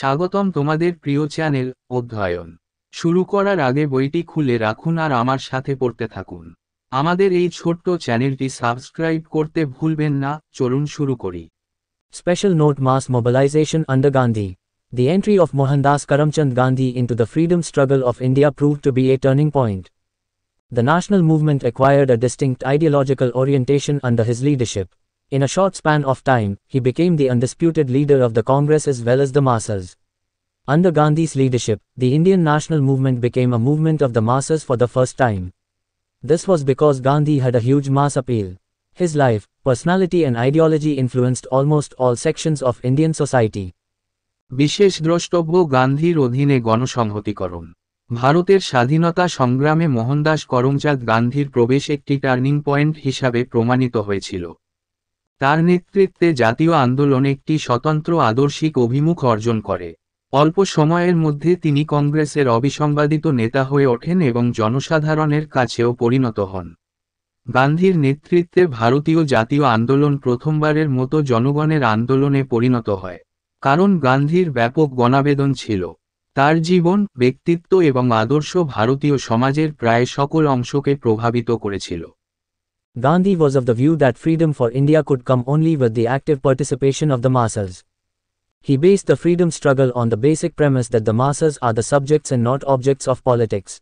স্বাগতম তোমাদের প্রিয় চ্যানেল অধ্যয়ন শুরু করার আগে বইটি খুলে রাখুন আর আমার সাথে পড়তে থাকুন আমাদের এই ছোট্ট চ্যানেলটি সাবস্ক্রাইব করতে ভুলবেন না চলুন শুরু করি special note mass mobilisation under Gandhi the entry of Mohandas Karamchand Gandhi into the freedom struggle of India prove to be a turning point the national movement acquired a distinctive ideological orientation under his leadership In a short span of time, he became the undisputed leader of the Congress as well as the masses. Under Gandhi's leadership, the Indian national movement became a movement of the masses for the first time. This was because Gandhi had a huge mass appeal. His life, personality and ideology influenced almost all sections of Indian society. বিশেষ দ্রষ্টব্য গান্ধীর অধীনে গণসংহতিকরণ ভারতের স্বাধীনতা সংগ্রামে মোহনদাস করমচাঁদ গান্ধীর প্রবেশ একটি টার্নিং পয়েন্ট হিসাবে প্রমাণিত হয়েছিল তার নেতৃত্বে জাতীয় আন্দোলন একটি স্বতন্ত্র আদর্শিক অভিমুখ অর্জন করে অল্প সময়ের মধ্যে তিনি কংগ্রেসের অবিসংবাদিত নেতা হয়ে ওঠেন এবং জনসাধারণের কাছেও পরিণত হন গান্ধীর নেতৃত্বে ভারতীয় জাতীয় আন্দোলন প্রথমবারের মতো জনগণের আন্দোলনে পরিণত হয় কারণ গান্ধীর ব্যাপক গণাবেদন ছিল তার জীবন ব্যক্তিত্ব এবং আদর্শ ভারতীয় সমাজের প্রায় সকল অংশকে প্রভাবিত করেছিল Gandhi was of the view that freedom for India could come only with the active participation of the masses. He based the freedom struggle on the basic premise that the masses are the subjects and not objects of politics.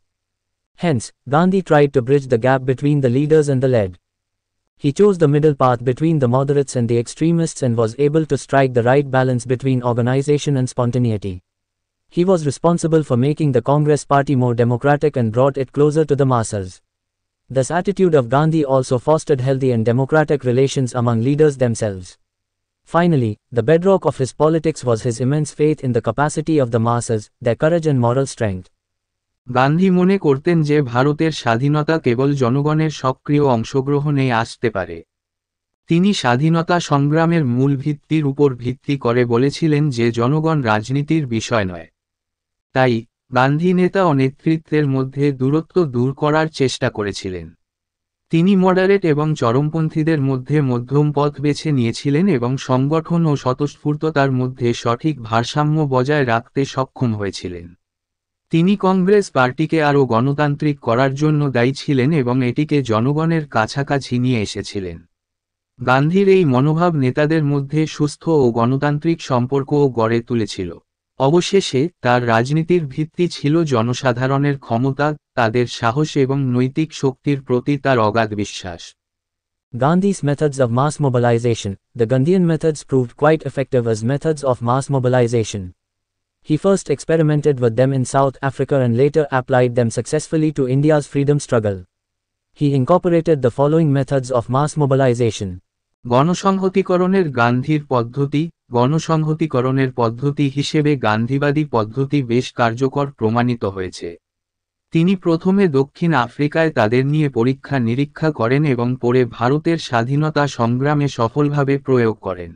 Hence, Gandhi tried to bridge the gap between the leaders and the led. He chose the middle path between the moderates and the extremists and was able to strike the right balance between organization and spontaneity. He was responsible for making the Congress party more democratic and brought it closer to the masses. This attitude of Gandhi also fostered healthy and democratic relations among leaders themselves. Finally, the bedrock of his politics was his immense faith in the capacity of the masses, their courage and moral strength. Gandhi মনে করতেন যে ভারতের স্বাধীনতা কেবল জনগণের সক্রিয় অংশগ্রহণে আসতে পারে তিনি স্বাধীনতা সংগ্রামের মূল ভিত্তির উপর ভিত্তি করে বলেছিলেন যে জনগণ রাজনীতির বিষয় নয় তাই গান্ধী নেতা ও নেতৃত্বের মধ্যে দূরত্ব দূর করার চেষ্টা করেছিলেন তিনি মডারেট এবং চরমপন্থীদের মধ্যে মধ্যম পথ বেছে নিয়েছিলেন এবং সংগঠন ও স্বতঃস্ফূর্ততার মধ্যে সঠিক ভারসাম্য বজায় রাখতে সক্ষম হয়েছিলেন তিনি কংগ্রেস পার্টিকে আরও গণতান্ত্রিক করার জন্য দায়ী ছিলেন এবং এটিকে জনগণের কাছাকাছি নিয়ে এসেছিলেন গান্ধীর এই মনোভাব নেতাদের মধ্যে সুস্থ ও গণতান্ত্রিক সম্পর্কও গড়ে তুলেছিল অবশেষে তার রাজনীতির ভিত্তি ছিল জনসাধারণের ক্ষমতা তাদের সাহস এবং নৈতিক শক্তির প্রতি তার অগাধ Gandhi's methods of mass mobilization, the Gandhian methods proved quite effective as methods of mass mobilization. He first experimented with them in South Africa and later applied them successfully to India's freedom struggle. He incorporated the following methods of mass mobilization. গণসংহতিকরণের গান্ধীর পদ্ধতি গণসংহতিকরণের পদ্ধতি হিসেবে গান্ধীবাদী পদ্ধতি বেশ কার্যকর প্রমাণিত হয়েছে তিনি প্রথমে দক্ষিণ আফ্রিকায় তাদের নিয়ে পরীক্ষা নিরীক্ষা করেন এবং পরে ভারতের স্বাধীনতা সংগ্রামে সফলভাবে প্রয়োগ করেন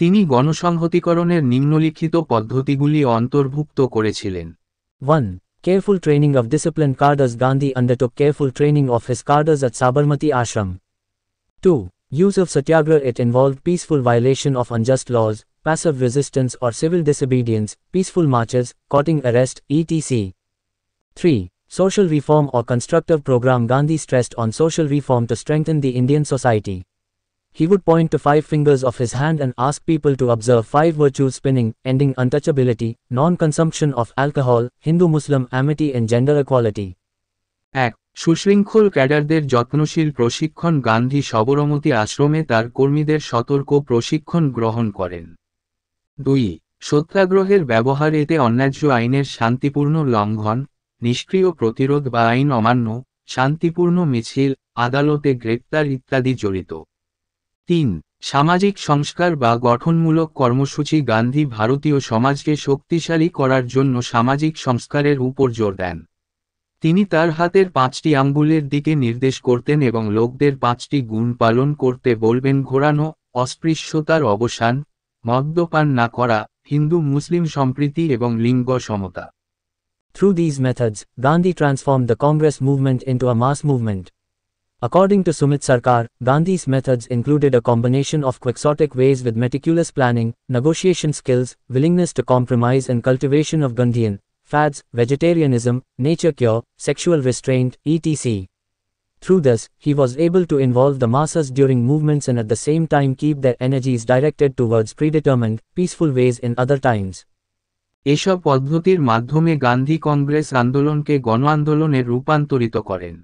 তিনি গণসংহতিকরণের নিম্নলিখিত পদ্ধতিগুলি অন্তর্ভুক্ত করেছিলেন one careful training of discipline cadres Gandhi undertook careful training of his cadres at Sabarmati Ashram two Use of satyagraha It involved peaceful violation of unjust laws, passive resistance or civil disobedience, peaceful marches, courting arrest, etc. 3. Social reform or constructive program Gandhi stressed on social reform to strengthen the Indian society. He would point to five fingers of his hand and ask people to observe five virtues spinning, ending untouchability, non-consumption of alcohol, Hindu-Muslim amity and gender equality. Act সুশৃঙ্খল ক্যাডারদের যত্নশীল প্রশিক্ষণ গান্ধী সবরমতি আশ্রমে তার কর্মীদের সতর্ক প্রশিক্ষণ গ্রহণ করেন দুই সত্যাগ্রহের ব্যবহার এতে অন্যায্য আইনের শান্তিপূর্ণ লঙ্ঘন নিষ্ক্রিয় প্রতিরোধ বা আইন অমান্য শান্তিপূর্ণ মিছিল আদালতে গ্রেপ্তার ইত্যাদি জড়িত তিন সামাজিক সংস্কার বা গঠনমূলক কর্মসূচি গান্ধী ভারতীয় সমাজকে শক্তিশালী করার জন্য সামাজিক সংস্কারের উপর জোর দেন তিনি তার হাতের পাঁচটি আঙ্গুলের দিকে নির্দেশ করতেন এবং লোকদের পাঁচটি গুণ পালন করতে বলবেন ঘোরানো অস্পৃশ্যতার অবসান মদ্যপান না করা হিন্দু মুসলিম সম্প্রীতি এবং লিঙ্গ সমতা through these methods Gandhi transform the Congress movement into a mass movement according to Sumit Sarkar Gandhi's methods included a combination of quixotic ways with meticulous planning negotiation skills willingness to compromise and cultivation of Gandhian fads, vegetarianism, nature cure, sexual restraint, etc. Through this, he was able to involve the masses during movements and at the same time keep their energies directed towards predetermined, peaceful ways in other times. এসব পদ্ধতির মাধ্যমে গান্ধী কংগ্রেস আন্দোলনকে গণ আন্দোলনে রূপান্তরিত করেন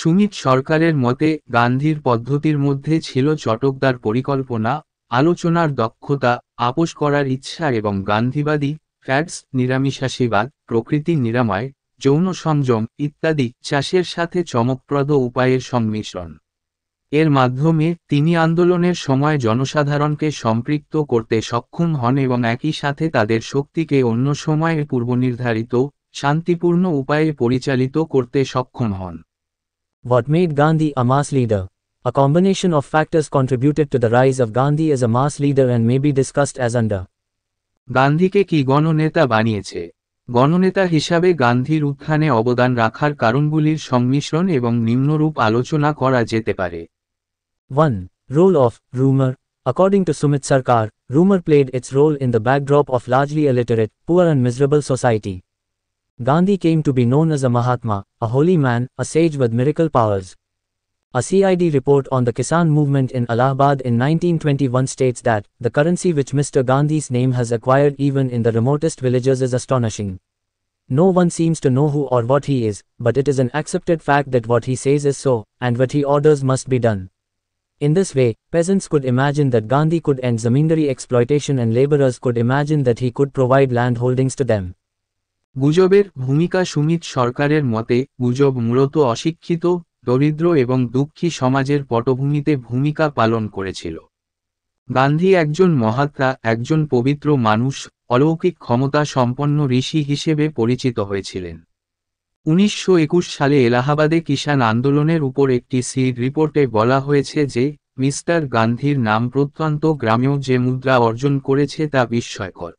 সুমিত সরকারের মতে গান্ধীর পদ্ধতির মধ্যে ছিল চটকদার পরিকল্পনা আলোচনার দক্ষতা আপোষ করার ইচ্ছা এবং গান্ধীবাদী ফ্যাটস নিরামিষাশীবাদ প্রকৃতি নিরাময় যৌন সংযম ইত্যাদি চাষের সাথে চমকপ্রদ উপায়ের সংমিশ্রণ এর মাধ্যমে তিনি আন্দোলনের সময় জনসাধারণকে সম্পৃক্ত করতে সক্ষম হন এবং একই সাথে তাদের শক্তিকে অন্য সময়ে পূর্বনির্ধারিত শান্তিপূর্ণ উপায়ে পরিচালিত করতে সক্ষম হন What made Gandhi a mass leader? A combination of factors contributed to the rise of Gandhi as a mass leader and may be discussed as under. গান্ধীকে কি গণনেতা বানিয়েছে গণনেতা হিসাবে গান্ধীর উত্থানে অবদান রাখার কারণগুলির সংমিশ্রণ এবং নিম্নরূপ আলোচনা করা যেতে পারে 1 role of rumour according to Sumit Sarkar rumour played its role in the backdrop of largely illiterate poor and miserable society Gandhi came to be known as a Mahatma a holy man a sage with magical powers A CID report on the Kisan movement in Allahabad in 1921 states that, the currency which Mr. Gandhi's name has acquired even in the remotest villages is astonishing. No one seems to know who or what he is, but it is an accepted fact that what he says is so, and what he orders must be done. In this way, peasants could imagine that Gandhi could end zamindari exploitation and laborers could imagine that he could provide land holdings to them. গুজবের ভূমিকা সুমিত সরকারের মতে গুজব মূলত অশিক্ষিত দরিদ্র এবং দুঃখী সমাজের পটভূমিতে ভূমিকা পালন করেছিল গান্ধী একজন মহাত্মা একজন পবিত্র মানুষ অলৌকিক ক্ষমতা সম্পন্ন ঋষি হিসেবে পরিচিত হয়েছিলেন উনিশশো সালে এলাহাবাদে কিষাণ আন্দোলনের উপর একটি সি রিপোর্টে বলা হয়েছে যে মিস্টার গান্ধীর নাম প্রত্যন্ত গ্রামেও যে মুদ্রা অর্জন করেছে তা বিস্ময়কর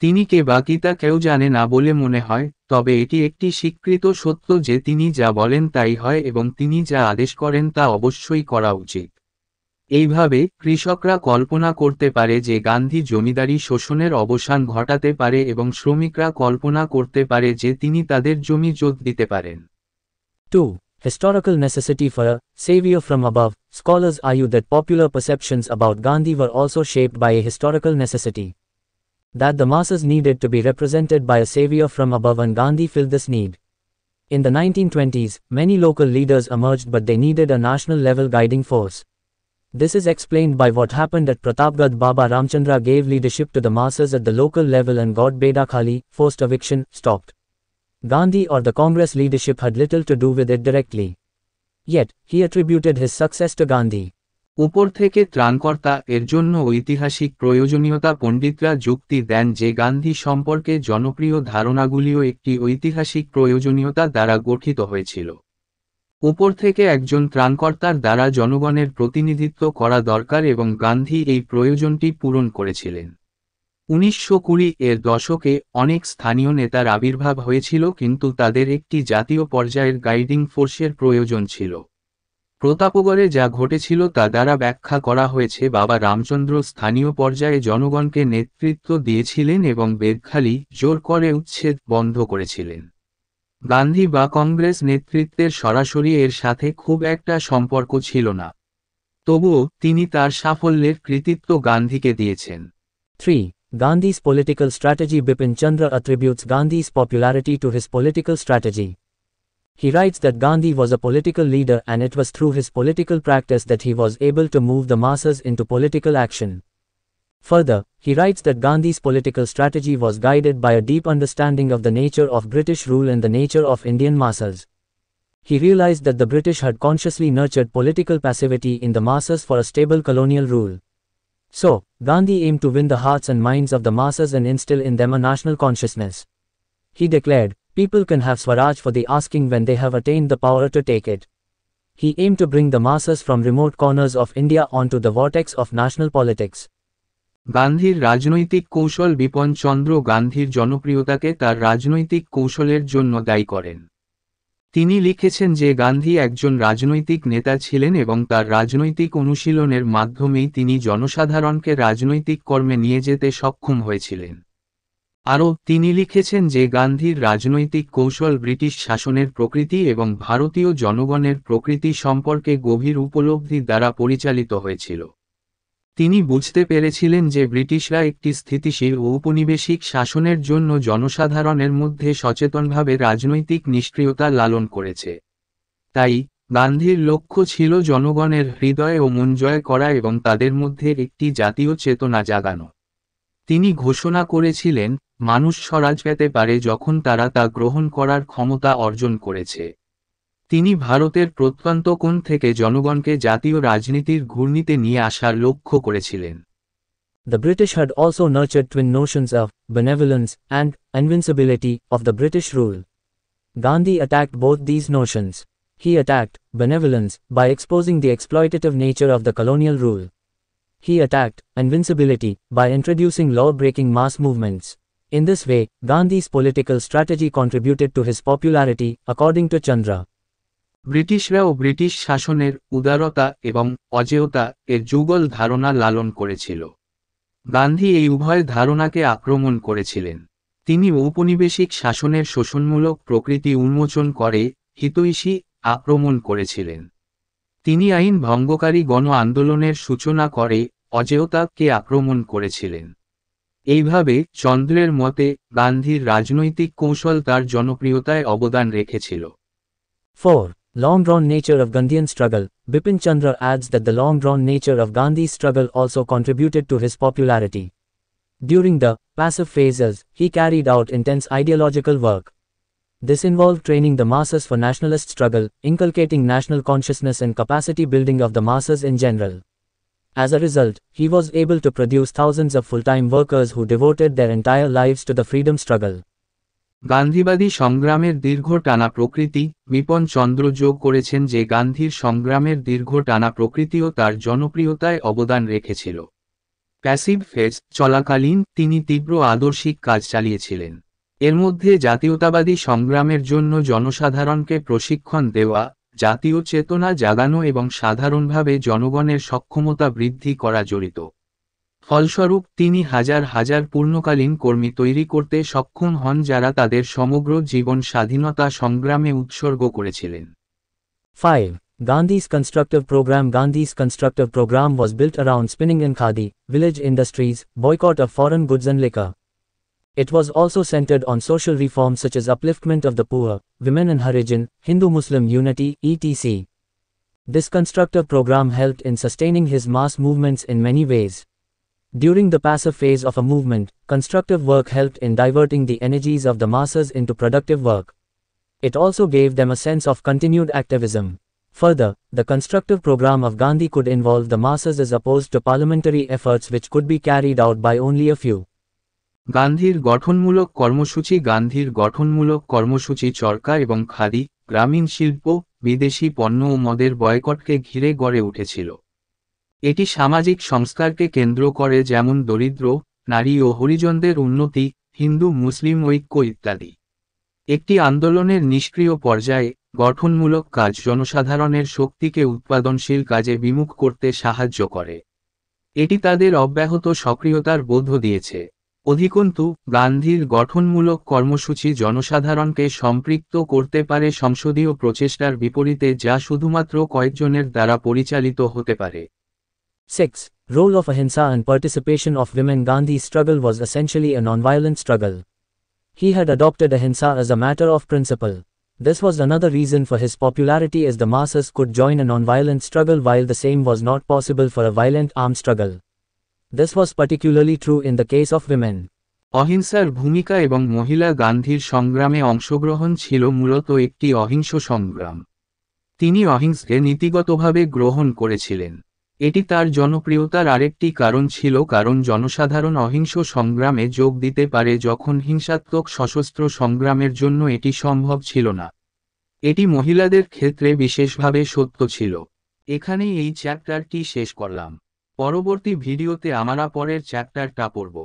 তিনি কে বাকি তা কেউ জানে না বলে মনে হয় তবে এটি একটি স্বীকৃত সত্য যে তিনি যা বলেন তাই হয় এবং তিনি যা আদেশ করেন তা অবশ্যই করা উচিত এইভাবে কৃষকরা কল্পনা করতে পারে যে গান্ধী জমিদারি শোষণের অবসান ঘটাতে পারে এবং শ্রমিকরা কল্পনা করতে পারে যে তিনি তাদের জমি যোগ দিতে পারেন two historical necessity for saviour from above scholars আই ইউ that popular perceptions about Gandhi were also shaped by a historical necessity that the masses needed to be represented by a savior from above and Gandhi filled this need. In the 1920s, many local leaders emerged but they needed a national-level guiding force. This is explained by what happened at Pratapgarh Baba Ramchandra gave leadership to the masses at the local level and got Kali forced eviction, stopped. Gandhi or the Congress leadership had little to do with it directly. Yet, he attributed his success to Gandhi. উপর থেকে ত্রাণকর্তা এর জন্য ঐতিহাসিক প্রয়োজনীয়তা পণ্ডিতরা যুক্তি দেন যে গান্ধী সম্পর্কে জনপ্রিয় ধারণাগুলিও একটি ঐতিহাসিক প্রয়োজনীয়তা দ্বারা গঠিত হয়েছিল উপর থেকে একজন ত্রাণকর্তার দ্বারা জনগণের প্রতিনিধিত্ব করা দরকার এবং গান্ধী এই প্রয়োজনটি পূরণ করেছিলেন উনিশশো কুড়ি এর দশকে অনেক স্থানীয় নেতার আবির্ভাব হয়েছিল কিন্তু তাদের একটি জাতীয় পর্যায়ের গাইডিং ফোর্সের প্রয়োজন ছিল প্রতাপগড়ে যা ঘটেছিল তা দ্বারা ব্যাখ্যা করা হয়েছে বাবা রামচন্দ্র স্থানীয় পর্যায়ে জনগণকে নেতৃত্ব দিয়েছিলেন এবং বেদখালি জোর করে উচ্ছেদ বন্ধ করেছিলেন গান্ধী বা কংগ্রেস নেতৃত্বের সরাসরি এর সাথে খুব একটা সম্পর্ক ছিল না তবুও তিনি তার সাফল্যের কৃতিত্ব গান্ধীকে দিয়েছেন three Gandhi's political strategy Bipin Chandra attributes Gandhi's popularity to his political strategy He writes that Gandhi was a political leader and it was through his political practice that he was able to move the masses into political action. Further, he writes that Gandhi's political strategy was guided by a deep understanding of the nature of British rule and the nature of Indian masses. He realized that the British had consciously nurtured political passivity in the masses for a stable colonial rule. So, Gandhi aimed to win the hearts and minds of the masses and instill in them a national consciousness. He declared, People can have Swaraj for the asking when they have attained the power to take it. He aimed to bring the masses from remote corners of India onto the vortex of national politics. গান্ধীর রাজনৈতিক কৌশল বিপন চন্দ্র গান্ধীর জনপ্রিয়তাকে তার রাজনৈতিক কৌশলের জন্য দায়ী করেন তিনি লিখেছেন যে গান্ধী একজন রাজনৈতিক নেতা ছিলেন এবং তার রাজনৈতিক অনুশীলনের মাধ্যমেই তিনি জনসাধারণকে রাজনৈতিক কর্মে নিয়ে যেতে সক্ষম হয়েছিলেন আরও তিনি লিখেছেন যে গান্ধীর রাজনৈতিক কৌশল ব্রিটিশ শাসনের প্রকৃতি এবং ভারতীয় জনগণের প্রকৃতি সম্পর্কে গভীর উপলব্ধি দ্বারা পরিচালিত হয়েছিল তিনি বুঝতে পেরেছিলেন যে ব্রিটিশরা একটি স্থিতিশীল ও উপনিবেশিক শাসনের জন্য জনসাধারণের মধ্যে সচেতনভাবে রাজনৈতিক নিষ্ক্রিয়তা লালন করেছে তাই গান্ধীর লক্ষ্য ছিল জনগণের হৃদয় ও মন জয় করা এবং তাদের মধ্যে একটি জাতীয় চেতনা জাগানো তিনি ঘোষণা করেছিলেন মানুষ স্বরাজ পেতে পারে যখন তারা তা গ্রহণ করার ক্ষমতা অর্জন করেছে তিনি ভারতের প্রত্যন্ত কোণ থেকে জনগণকে জাতীয় রাজনীতির ঘূর্ণিতে নিয়ে আসার লক্ষ্য করেছিলেন The British had also nurtured twin notions of benevolence and invincibility of the British rule. Gandhi attacked both these notions. He attacked benevolence by exposing the exploitative nature of the colonial rule. He attacked invincibility by introducing law-breaking mass movements. In this way, Gandhi's political strategy contributed to his popularity, according to Chandra. ব্রিটিশরাও British শাসনের উদারতা এবং অজেয়তা এর যুগল ধারণা লালন করেছিল গান্ধী এই উভয় ধারণাকে আক্রমণ করেছিলেন তিনি ঔপনিবেশিক শাসনের শোষণমূলক প্রকৃতি উন্মোচন করে হিতৈষী আক্রমণ করেছিলেন তিনি আইন ভঙ্গকারী গণ আন্দোলনের সূচনা করে অজেয়তাকে আক্রমণ করেছিলেন এইভাবে চন্দ্রের মতে গান্ধীর রাজনৈতিক কৌশল তার জনপ্রিয়তায় অবদান রেখেছিল Four long drawn nature of Gandhi's struggle, Bipin Chandra adds that the long drawn nature of Gandhi's struggle also contributed to his popularity. During the passive phases, he carried out intense ideological work. This involved training the masses for nationalist struggle, inculcating national consciousness and capacity building of the masses in general. As a result, he was able to produce thousands of full-time workers who devoted their entire lives to the freedom struggle. গান্ধীবাদী সংগ্রামের দীর্ঘ টানা প্রকৃতি বিপন চন্দ্র যোগ করেছেন যে গান্ধীর সংগ্রামের দীর্ঘ টানা প্রকৃতিও তার জনপ্রিয়তায় অবদান রেখেছিল প্যাসিভ ফেজ চলাকালীন তিনি তীব্র আদর্শিক কাজ চালিয়েছিলেন এর মধ্যে জাতীয়তাবাদী সংগ্রামের জন্য জনসাধারণকে প্রশিক্ষণ দেওয়া জাতীয় চেতনা জাগানো এবং সাধারণভাবে জনগণের সক্ষমতা বৃদ্ধি করা জড়িত ফলস্বরূপ তিনি হাজার হাজার পূর্ণকালীন কর্মী তৈরি করতে সক্ষম হন যারা তাদের সমগ্র জীবন স্বাধীনতা সংগ্রামে উৎসর্গ করেছিলেন five Gandhi's constructive programme Gandhi's constructive programme was built around spinning and khadi village industries boycott of foreign goods and liquor It was also centered on social reforms such as upliftment of the poor, women and Harijan, Hindu-Muslim unity, etc. This constructive program helped in sustaining his mass movements in many ways. During the passive phase of a movement, constructive work helped in diverting the energies of the masses into productive work. It also gave them a sense of continued activism. Further, the constructive program of Gandhi could involve the masses as opposed to parliamentary efforts which could be carried out by only a few. গান্ধীর গঠনমূলক কর্মসূচি গান্ধীর গঠনমূলক কর্মসূচি চরকা এবং খাদি গ্রামীণ শিল্প বিদেশি পণ্য ও মদের বয়কটকে ঘিরে গড়ে উঠেছিল এটি সামাজিক সংস্কারকে কেন্দ্র করে যেমন দরিদ্র নারী ও হরিজনদের উন্নতি হিন্দু মুসলিম ঐক্য ইত্যাদি একটি আন্দোলনের নিষ্ক্রিয় পর্যায়ে গঠনমূলক কাজ জনসাধারণের শক্তিকে উৎপাদনশীল কাজে বিমুখ করতে সাহায্য করে এটি তাদের অব্যাহত সক্রিয়তার বোধ দিয়েছে অধিকন্তু গান্ধীর গঠনমূলক কর্মসূচি জনসাধারণকে সম্পৃক্ত করতে পারে সংসদীয় প্রচেষ্টার বিপরীতে যা শুধুমাত্র কয়েকজনের দ্বারা পরিচালিত হতে পারে 6. Role of Ahimsa and participation of women Gandhi's struggle was essentially a non-violent struggle. He had adopted Ahimsa as a matter of principle. This was another reason for his popularity as the masses could join a non-violent struggle while the same was not possible for a violent armed struggle. This was particularly true in the case of women অহিংসার ভূমিকা এবং মহিলা গান্ধীর সংগ্রামে অংশগ্রহণ ছিল মূলত একটি অহিংস সংগ্রাম তিনি অহিংসকে নীতিগতভাবে গ্রহণ করেছিলেন এটি তার জনপ্রিয়তার আরেকটি কারণ ছিল কারণ জনসাধারণ অহিংস সংগ্রামে যোগ দিতে পারে যখন হিংসাত্মক সশস্ত্র সংগ্রামের জন্য এটি সম্ভব ছিল না এটি মহিলাদের ক্ষেত্রে বিশেষভাবে সত্য ছিল এখানেই এই চ্যাপ্টারটি শেষ করলাম পরবর্তী ভিডিওতে আমরা পরের চ্যাপ্টারটা পড়ব